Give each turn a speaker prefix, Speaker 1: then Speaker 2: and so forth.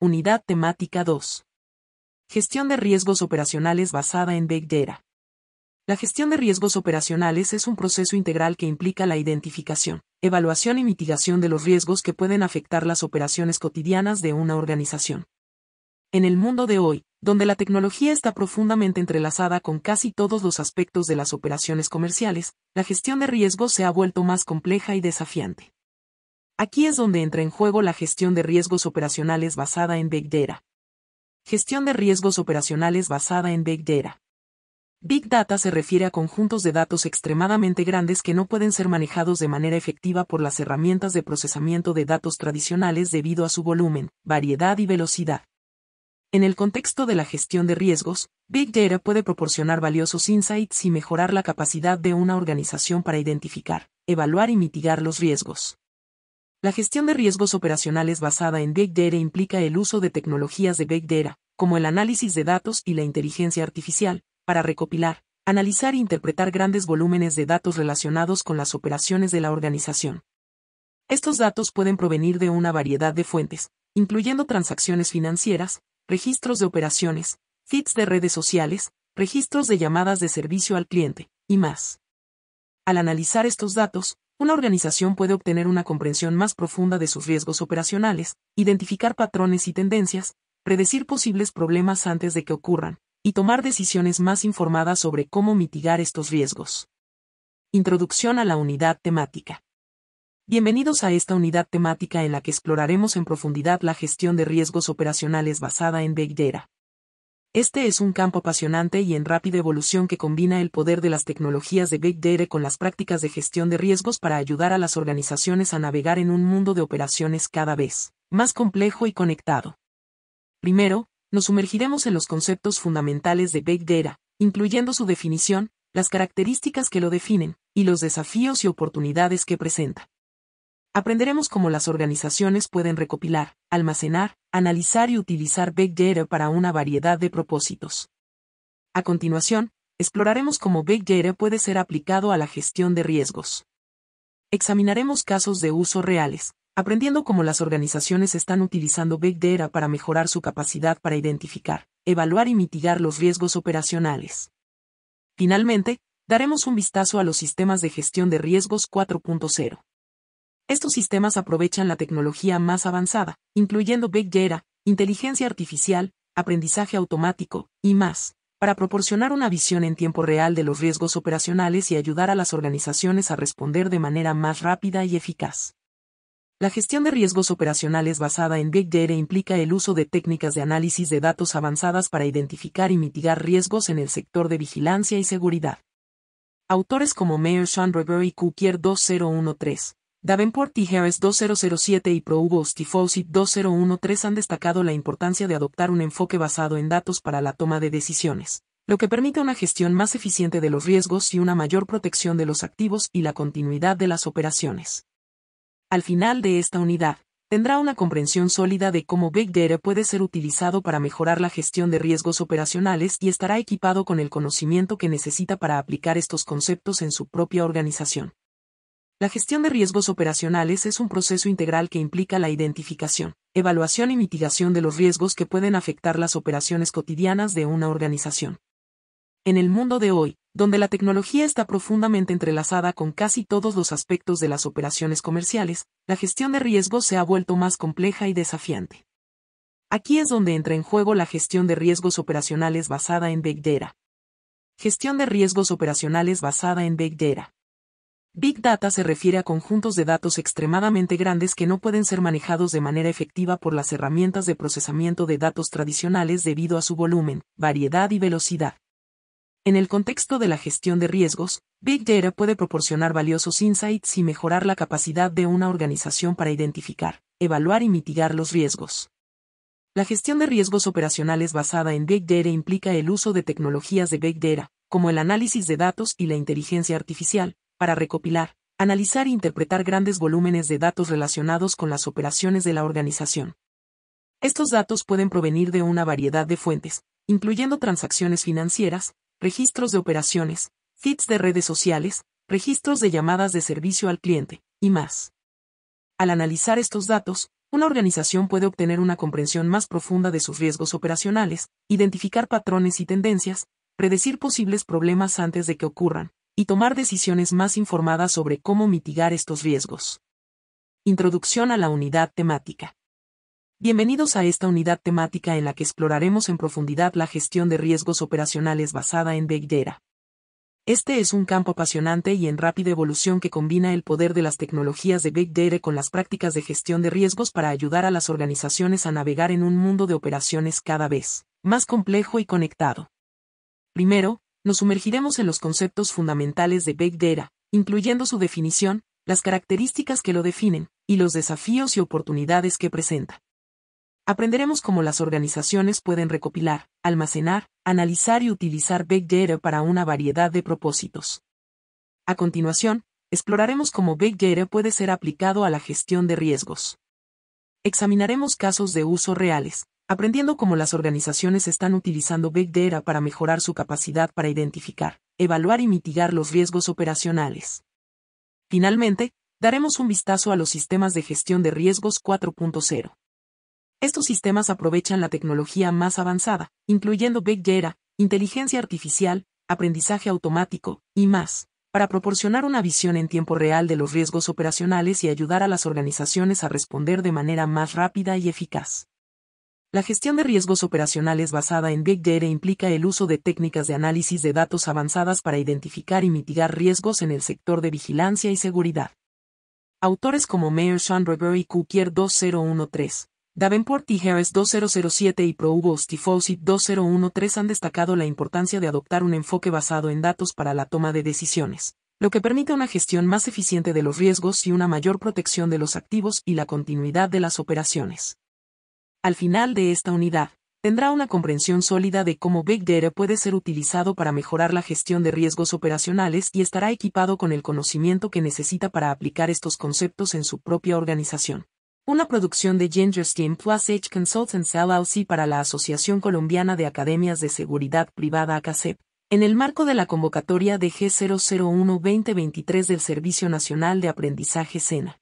Speaker 1: Unidad temática 2. Gestión de riesgos operacionales basada en Big Data. La gestión de riesgos operacionales es un proceso integral que implica la identificación, evaluación y mitigación de los riesgos que pueden afectar las operaciones cotidianas de una organización. En el mundo de hoy, donde la tecnología está profundamente entrelazada con casi todos los aspectos de las operaciones comerciales, la gestión de riesgos se ha vuelto más compleja y desafiante. Aquí es donde entra en juego la gestión de riesgos operacionales basada en Big Data. Gestión de riesgos operacionales basada en Big Data. Big Data se refiere a conjuntos de datos extremadamente grandes que no pueden ser manejados de manera efectiva por las herramientas de procesamiento de datos tradicionales debido a su volumen, variedad y velocidad. En el contexto de la gestión de riesgos, Big Data puede proporcionar valiosos insights y mejorar la capacidad de una organización para identificar, evaluar y mitigar los riesgos. La gestión de riesgos operacionales basada en Big Data implica el uso de tecnologías de Big Data, como el análisis de datos y la inteligencia artificial, para recopilar, analizar e interpretar grandes volúmenes de datos relacionados con las operaciones de la organización. Estos datos pueden provenir de una variedad de fuentes, incluyendo transacciones financieras, registros de operaciones, feeds de redes sociales, registros de llamadas de servicio al cliente, y más. Al analizar estos datos, una organización puede obtener una comprensión más profunda de sus riesgos operacionales, identificar patrones y tendencias, predecir posibles problemas antes de que ocurran, y tomar decisiones más informadas sobre cómo mitigar estos riesgos. Introducción a la unidad temática. Bienvenidos a esta unidad temática en la que exploraremos en profundidad la gestión de riesgos operacionales basada en Big este es un campo apasionante y en rápida evolución que combina el poder de las tecnologías de Big Data con las prácticas de gestión de riesgos para ayudar a las organizaciones a navegar en un mundo de operaciones cada vez más complejo y conectado. Primero, nos sumergiremos en los conceptos fundamentales de Big Data, incluyendo su definición, las características que lo definen, y los desafíos y oportunidades que presenta. Aprenderemos cómo las organizaciones pueden recopilar, almacenar, analizar y utilizar Big Data para una variedad de propósitos. A continuación, exploraremos cómo Big Data puede ser aplicado a la gestión de riesgos. Examinaremos casos de uso reales, aprendiendo cómo las organizaciones están utilizando Big Data para mejorar su capacidad para identificar, evaluar y mitigar los riesgos operacionales. Finalmente, daremos un vistazo a los sistemas de gestión de riesgos 4.0. Estos sistemas aprovechan la tecnología más avanzada, incluyendo Big Data, inteligencia artificial, aprendizaje automático, y más, para proporcionar una visión en tiempo real de los riesgos operacionales y ayudar a las organizaciones a responder de manera más rápida y eficaz. La gestión de riesgos operacionales basada en Big Data implica el uso de técnicas de análisis de datos avanzadas para identificar y mitigar riesgos en el sector de vigilancia y seguridad. Autores como Mayer Chandrever y Cookier 2013 Davenport y Harris 2007 y Provost y 2013 han destacado la importancia de adoptar un enfoque basado en datos para la toma de decisiones, lo que permite una gestión más eficiente de los riesgos y una mayor protección de los activos y la continuidad de las operaciones. Al final de esta unidad, tendrá una comprensión sólida de cómo Big Data puede ser utilizado para mejorar la gestión de riesgos operacionales y estará equipado con el conocimiento que necesita para aplicar estos conceptos en su propia organización. La gestión de riesgos operacionales es un proceso integral que implica la identificación, evaluación y mitigación de los riesgos que pueden afectar las operaciones cotidianas de una organización. En el mundo de hoy, donde la tecnología está profundamente entrelazada con casi todos los aspectos de las operaciones comerciales, la gestión de riesgos se ha vuelto más compleja y desafiante. Aquí es donde entra en juego la gestión de riesgos operacionales basada en Big Data. Gestión de riesgos operacionales basada en Big Data. Big Data se refiere a conjuntos de datos extremadamente grandes que no pueden ser manejados de manera efectiva por las herramientas de procesamiento de datos tradicionales debido a su volumen, variedad y velocidad. En el contexto de la gestión de riesgos, Big Data puede proporcionar valiosos insights y mejorar la capacidad de una organización para identificar, evaluar y mitigar los riesgos. La gestión de riesgos operacionales basada en Big Data e implica el uso de tecnologías de Big Data, como el análisis de datos y la inteligencia artificial, para recopilar, analizar e interpretar grandes volúmenes de datos relacionados con las operaciones de la organización. Estos datos pueden provenir de una variedad de fuentes, incluyendo transacciones financieras, registros de operaciones, feeds de redes sociales, registros de llamadas de servicio al cliente, y más. Al analizar estos datos, una organización puede obtener una comprensión más profunda de sus riesgos operacionales, identificar patrones y tendencias, predecir posibles problemas antes de que ocurran, y tomar decisiones más informadas sobre cómo mitigar estos riesgos. Introducción a la unidad temática. Bienvenidos a esta unidad temática en la que exploraremos en profundidad la gestión de riesgos operacionales basada en Big Data. Este es un campo apasionante y en rápida evolución que combina el poder de las tecnologías de Big Data con las prácticas de gestión de riesgos para ayudar a las organizaciones a navegar en un mundo de operaciones cada vez más complejo y conectado. Primero, nos sumergiremos en los conceptos fundamentales de Big Data, incluyendo su definición, las características que lo definen, y los desafíos y oportunidades que presenta. Aprenderemos cómo las organizaciones pueden recopilar, almacenar, analizar y utilizar Big Data para una variedad de propósitos. A continuación, exploraremos cómo Big Data puede ser aplicado a la gestión de riesgos. Examinaremos casos de uso reales, aprendiendo cómo las organizaciones están utilizando Big Data para mejorar su capacidad para identificar, evaluar y mitigar los riesgos operacionales. Finalmente, daremos un vistazo a los sistemas de gestión de riesgos 4.0. Estos sistemas aprovechan la tecnología más avanzada, incluyendo Big Data, inteligencia artificial, aprendizaje automático, y más, para proporcionar una visión en tiempo real de los riesgos operacionales y ayudar a las organizaciones a responder de manera más rápida y eficaz. La gestión de riesgos operacionales basada en Big Data implica el uso de técnicas de análisis de datos avanzadas para identificar y mitigar riesgos en el sector de vigilancia y seguridad. Autores como Mayer y Cookier 2013, Davenport y Harris 2007 y y 2013 han destacado la importancia de adoptar un enfoque basado en datos para la toma de decisiones, lo que permite una gestión más eficiente de los riesgos y una mayor protección de los activos y la continuidad de las operaciones. Al final de esta unidad, tendrá una comprensión sólida de cómo Big Data puede ser utilizado para mejorar la gestión de riesgos operacionales y estará equipado con el conocimiento que necesita para aplicar estos conceptos en su propia organización. Una producción de Gingerskin Plus Edge Consultants LLC para la Asociación Colombiana de Academias de Seguridad Privada ACACEP, en el marco de la convocatoria de G001-2023 del Servicio Nacional de Aprendizaje SENA.